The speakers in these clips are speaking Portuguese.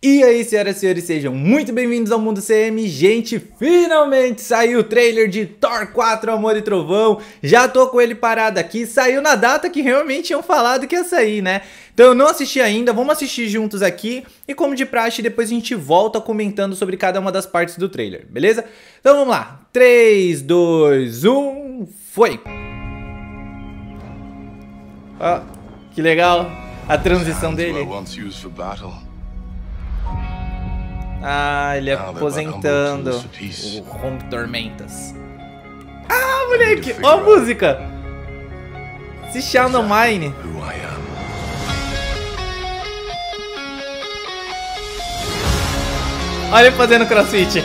E aí, senhoras e senhores, sejam muito bem-vindos ao Mundo CM. Gente, finalmente saiu o trailer de Thor 4 Amor e Trovão. Já tô com ele parado aqui. Saiu na data que realmente tinham falado que ia sair, né? Então eu não assisti ainda, vamos assistir juntos aqui. E como de praxe, depois a gente volta comentando sobre cada uma das partes do trailer, beleza? Então vamos lá. 3, 2, 1, foi! Ó, que legal a transição dele. Ah, ele ah, é aposentando o Rompe Tormentas. Ah, moleque! Ó a música! Se chama Mine. Olha ele fazendo crossfit.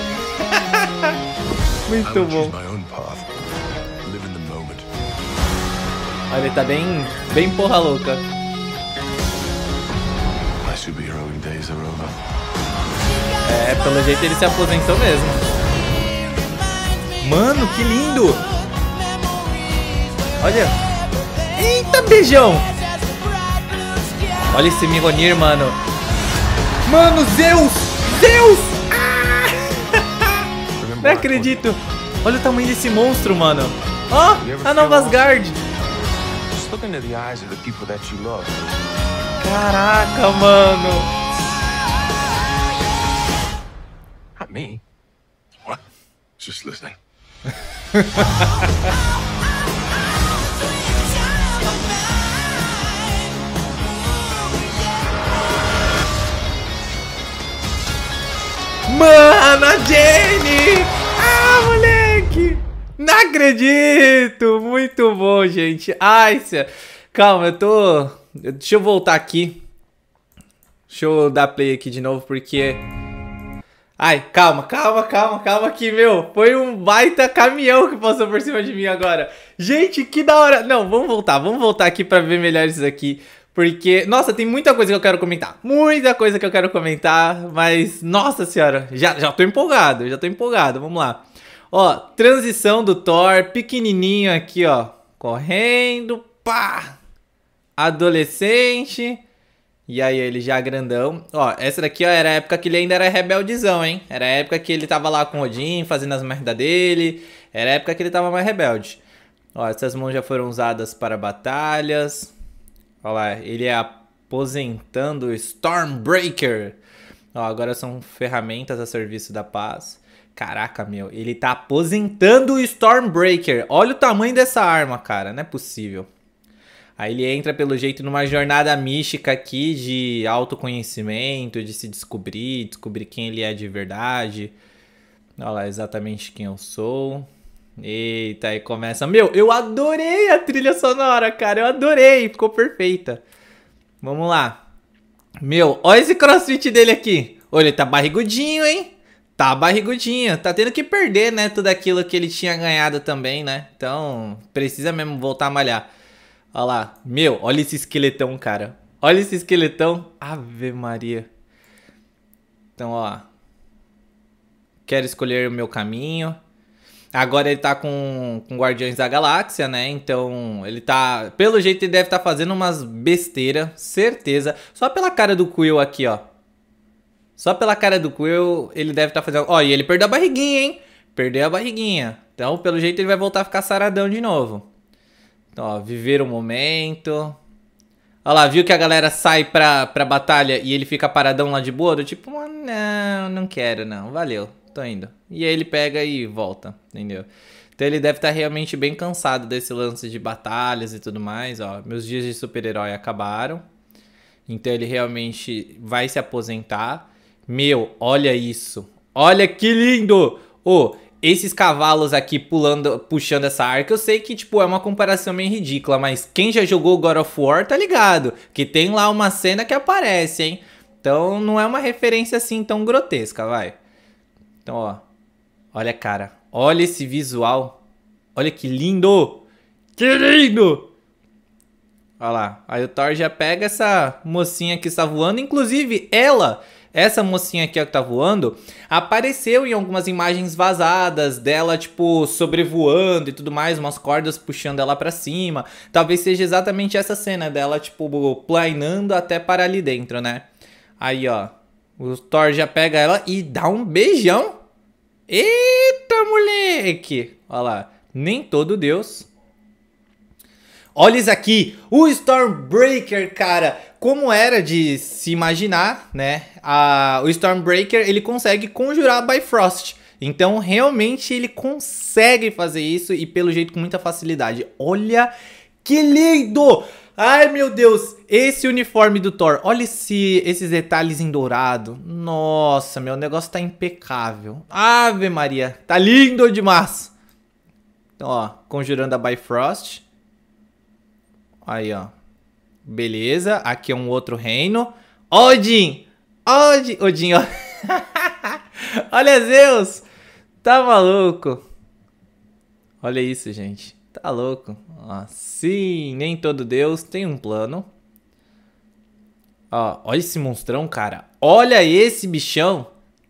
Muito bom. Olha, ele tá bem, bem porra louca. É, pelo jeito ele se aposentou mesmo. Mano, que lindo! Olha! Eita, beijão! Olha esse Mironir, mano. Mano, Zeus! Zeus! Ah! Não acredito! Olha o tamanho desse monstro, mano. Ó, oh, a Nova é Guard. Tá Caraca, mano. me. What? Just listening. Mano, a Jenny! Ah, moleque! Não acredito! Muito bom, gente. Ai, cê... calma, eu tô... Deixa eu voltar aqui. Deixa eu dar play aqui de novo, porque... Ai, calma, calma, calma, calma aqui, meu. Foi um baita caminhão que passou por cima de mim agora. Gente, que da hora. Não, vamos voltar, vamos voltar aqui para ver melhor isso aqui. Porque, nossa, tem muita coisa que eu quero comentar. Muita coisa que eu quero comentar, mas, nossa senhora, já, já tô empolgado, já tô empolgado, vamos lá. Ó, transição do Thor, pequenininho aqui, ó, correndo, pá, adolescente, e aí ele já grandão. Ó, essa daqui ó, era a época que ele ainda era rebeldezão, hein? Era a época que ele tava lá com o Odin, fazendo as merdas dele. Era a época que ele tava mais rebelde. Ó, essas mãos já foram usadas para batalhas. Ó lá, ele é aposentando Stormbreaker. Ó, agora são ferramentas a serviço da paz. Caraca, meu, ele tá aposentando o Stormbreaker. Olha o tamanho dessa arma, cara. Não é possível. Aí ele entra, pelo jeito, numa jornada mística aqui de autoconhecimento, de se descobrir, descobrir quem ele é de verdade. Olha lá exatamente quem eu sou. Eita, aí começa. Meu, eu adorei a trilha sonora, cara. Eu adorei, ficou perfeita. Vamos lá. Meu, olha esse crossfit dele aqui. Olha, ele tá barrigudinho, hein? Tá barrigudinho. Tá tendo que perder, né? Tudo aquilo que ele tinha ganhado também, né? Então, precisa mesmo voltar a malhar. Olha lá. Meu, olha esse esqueletão, cara. Olha esse esqueletão. Ave Maria. Então, ó. Quero escolher o meu caminho. Agora ele tá com, com Guardiões da Galáxia, né? Então ele tá. Pelo jeito, ele deve estar tá fazendo umas besteiras, certeza. Só pela cara do Quill aqui, ó. Só pela cara do Quill, ele deve estar tá fazendo. Ó, e ele perdeu a barriguinha, hein? Perdeu a barriguinha. Então, pelo jeito, ele vai voltar a ficar saradão de novo. Ó, viver o momento. Olha lá, viu que a galera sai pra, pra batalha e ele fica paradão lá de boa? Do tipo, ah, não, não quero não, valeu, tô indo. E aí ele pega e volta, entendeu? Então ele deve estar tá realmente bem cansado desse lance de batalhas e tudo mais, ó. Meus dias de super-herói acabaram. Então ele realmente vai se aposentar. Meu, olha isso. Olha que lindo! Ô, oh, esses cavalos aqui pulando, puxando essa arca, eu sei que, tipo, é uma comparação meio ridícula, mas quem já jogou God of War tá ligado, que tem lá uma cena que aparece, hein? Então não é uma referência assim tão grotesca, vai. Então, ó. Olha, cara. Olha esse visual. Olha que lindo! Que lindo! Olha lá. Aí o Thor já pega essa mocinha que está voando. Inclusive, ela essa mocinha aqui ó, que tá voando, apareceu em algumas imagens vazadas dela, tipo, sobrevoando e tudo mais, umas cordas puxando ela para cima. Talvez seja exatamente essa cena dela, tipo, planeando até para ali dentro, né? Aí, ó, o Thor já pega ela e dá um beijão. Eita, moleque! Olha lá, nem todo Deus Olha isso aqui, o Stormbreaker, cara como era de se imaginar, né? A, o Stormbreaker ele consegue conjurar Bifrost. Então realmente ele consegue fazer isso e pelo jeito com muita facilidade. Olha que lindo! Ai meu Deus, esse uniforme do Thor, olha esse, esses detalhes em dourado. Nossa, meu negócio tá impecável. Ave Maria, tá lindo demais. Ó, conjurando a Bifrost. Aí, ó, Beleza, aqui é um outro reino. Odin! Odin! Odin, ó. Olha Zeus! Tá maluco? Olha isso, gente. Tá louco. Assim, nem todo Deus tem um plano. Ó, olha esse monstrão, cara. Olha esse bichão.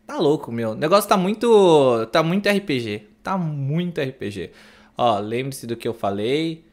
Tá louco, meu. O negócio tá muito. Tá muito RPG. Tá muito RPG. Ó, lembre-se do que eu falei.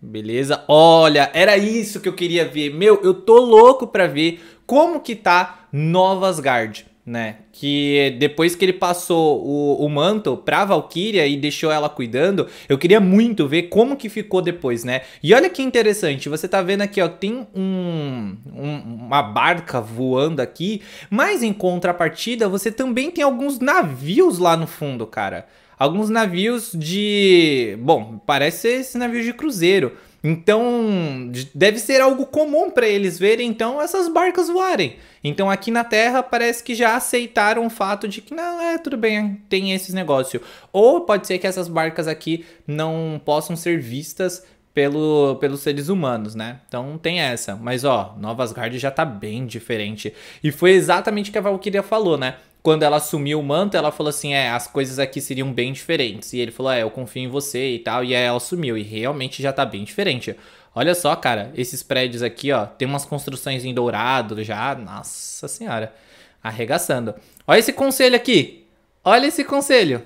Beleza? Olha, era isso que eu queria ver. Meu, eu tô louco pra ver como que tá Novas Guard, né? Que depois que ele passou o, o manto pra Valkyria e deixou ela cuidando, eu queria muito ver como que ficou depois, né? E olha que interessante, você tá vendo aqui, ó, tem um, um, uma barca voando aqui, mas em contrapartida você também tem alguns navios lá no fundo, cara alguns navios de. Bom, parece ser esse navio de cruzeiro. Então, deve ser algo comum para eles verem então essas barcas voarem. Então, aqui na Terra parece que já aceitaram o fato de que não, é tudo bem, tem esses negócios. Ou pode ser que essas barcas aqui não possam ser vistas pelo, pelos seres humanos, né? Então tem essa. Mas ó, Nova Asgard já tá bem diferente. E foi exatamente o que a Valkyria falou, né? quando ela assumiu o manto, ela falou assim: é, as coisas aqui seriam bem diferentes. E ele falou: é, eu confio em você e tal. E aí ela assumiu. E realmente já tá bem diferente. Olha só, cara, esses prédios aqui, ó, tem umas construções em dourado já. Nossa senhora, arregaçando. Olha esse conselho aqui. Olha esse conselho.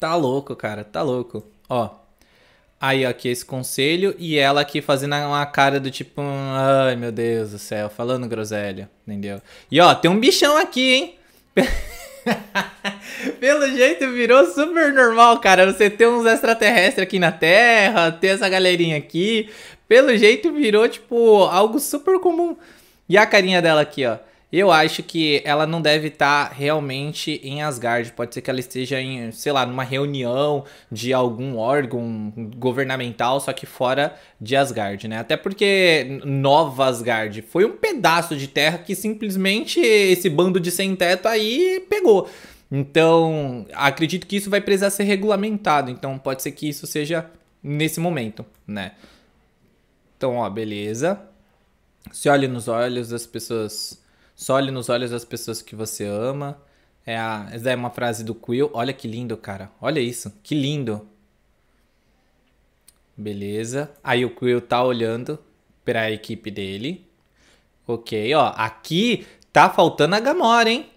Tá louco, cara, tá louco. Ó. Aí, ó, aqui esse conselho e ela aqui fazendo uma cara do tipo, ai meu Deus do céu, falando groselha, entendeu? E ó, tem um bichão aqui, hein? Pelo jeito virou super normal, cara. Você ter uns extraterrestres aqui na Terra, ter essa galerinha aqui. Pelo jeito virou, tipo, algo super comum. E a carinha dela aqui, ó. Eu acho que ela não deve estar tá realmente em Asgard. Pode ser que ela esteja em, sei lá, numa reunião de algum órgão governamental, só que fora de Asgard, né? Até porque Nova Asgard foi um pedaço de terra que simplesmente esse bando de sem teto aí pegou. Então, acredito que isso vai precisar ser regulamentado. Então, pode ser que isso seja nesse momento, né? Então, ó, beleza. Se olha nos olhos das pessoas só olhe nos olhos das pessoas que você ama. É a, essa é uma frase do Quill. Olha que lindo, cara. Olha isso. Que lindo. Beleza. Aí o Quill tá olhando para a equipe dele. Ok, ó. Aqui tá faltando a Gamora, hein?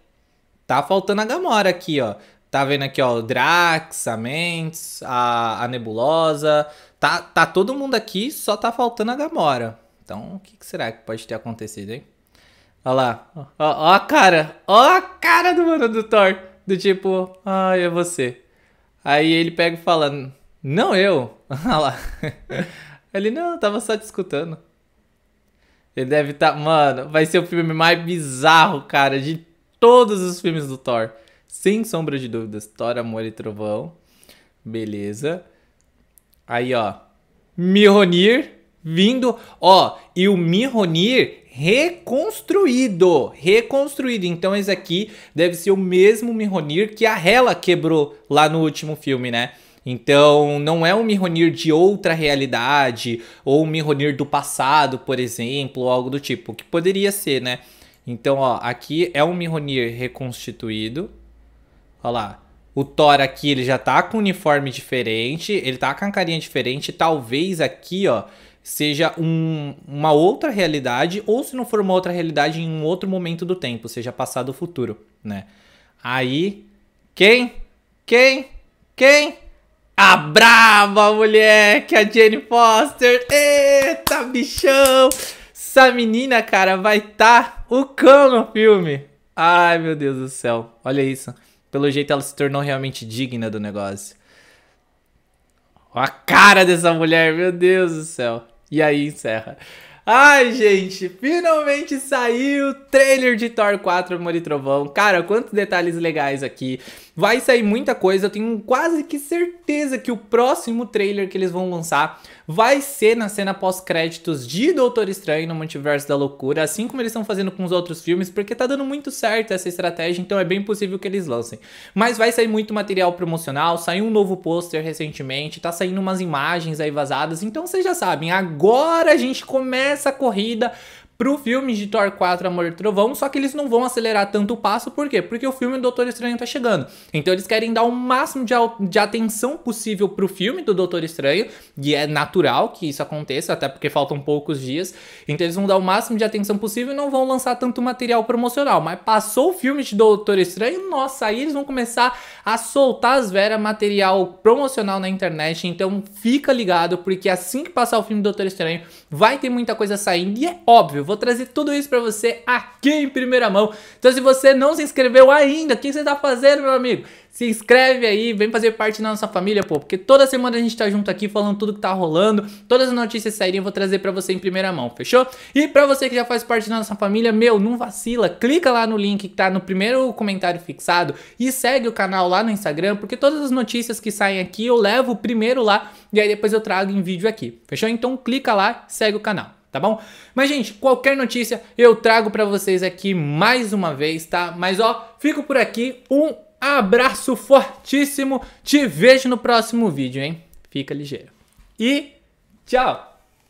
Tá faltando a Gamora aqui, ó. Tá vendo aqui, ó, o Drax, a Mentes, a, a Nebulosa. Tá, tá todo mundo aqui, só tá faltando a Gamora. Então, o que, que será que pode ter acontecido, hein? Olha lá. Ó, ó, a cara. Ó a cara do mano do Thor. Do tipo, ah, é você. Aí ele pega e fala, não eu. Olha lá. Ele, não, tava só te escutando. Ele deve estar. Tá, mano, vai ser o filme mais bizarro, cara, de todos os filmes do Thor. Sem sombra de dúvidas. Thor, Amor e Trovão. Beleza. Aí, ó. Mihonir vindo. Ó, e o Mihonir, reconstruído, reconstruído. Então esse aqui deve ser o mesmo Mihonir que a Hela quebrou lá no último filme, né? Então, não é um Mihonir de outra realidade, ou um Mihonir do passado, por exemplo, ou algo do tipo, que poderia ser, né? Então, ó, aqui é um Mihonir reconstituído. Olha lá. O Thor aqui, ele já tá com um uniforme diferente, ele tá com a carinha diferente. Talvez aqui, ó, seja um, uma outra realidade, ou se não for uma outra realidade, em um outro momento do tempo, seja passado ou futuro, né? Aí, quem? Quem? Quem? A brava mulher que é a Jane Foster! Eita, bichão! Essa menina, cara, vai tá o cão no filme! Ai, meu Deus do céu, olha isso. Pelo jeito ela se tornou realmente digna do negócio. a cara dessa mulher, meu Deus do céu. E aí encerra. Ai, gente, finalmente saiu o trailer de Thor 4 Amor e Trovão. Cara, quantos detalhes legais aqui. Vai sair muita coisa, eu tenho quase que certeza que o próximo trailer que eles vão lançar vai ser na cena pós-créditos de Doutor Estranho no Multiverso da Loucura, assim como eles estão fazendo com os outros filmes, porque tá dando muito certo essa estratégia, então é bem possível que eles lancem. Mas vai sair muito material promocional, saiu um novo pôster recentemente, tá saindo umas imagens aí vazadas, então vocês já sabem, agora a gente começa essa corrida pro filme de Thor 4 Amor e Trovão, só que eles não vão acelerar tanto o passo, por quê? Porque o filme do Doutor Estranho tá chegando. Então eles querem dar o máximo de, de atenção possível pro filme do Doutor Estranho, e é natural que isso aconteça, até porque faltam poucos dias. Então eles vão dar o máximo de atenção possível e não vão lançar tanto material promocional. Mas passou o filme de Doutor Estranho, nossa, aí eles vão começar a soltar as veras material promocional na internet. Então fica ligado, porque assim que passar o filme do Doutor Estranho, vai ter muita coisa saindo e é óbvio, vou trazer tudo isso para você aqui em primeira mão. Então se você não se inscreveu ainda, o que você tá fazendo, meu amigo? Se inscreve aí, vem fazer parte da nossa família, pô, porque toda semana a gente tá junto aqui falando tudo que tá rolando, todas as notícias saírem eu vou trazer para você em primeira mão, fechou? E para você que já faz parte da nossa família, meu, não vacila, clica lá no link que tá no primeiro comentário fixado e segue o canal lá no Instagram, porque todas as notícias que saem aqui eu levo primeiro lá e aí depois eu trago em vídeo aqui, fechou? Então clica lá, segue o canal tá bom? Mas, gente, qualquer notícia eu trago para vocês aqui mais uma vez, tá? Mas, ó, fico por aqui. Um Abraço fortíssimo. Te vejo no próximo vídeo, hein? Fica ligeiro. E tchau!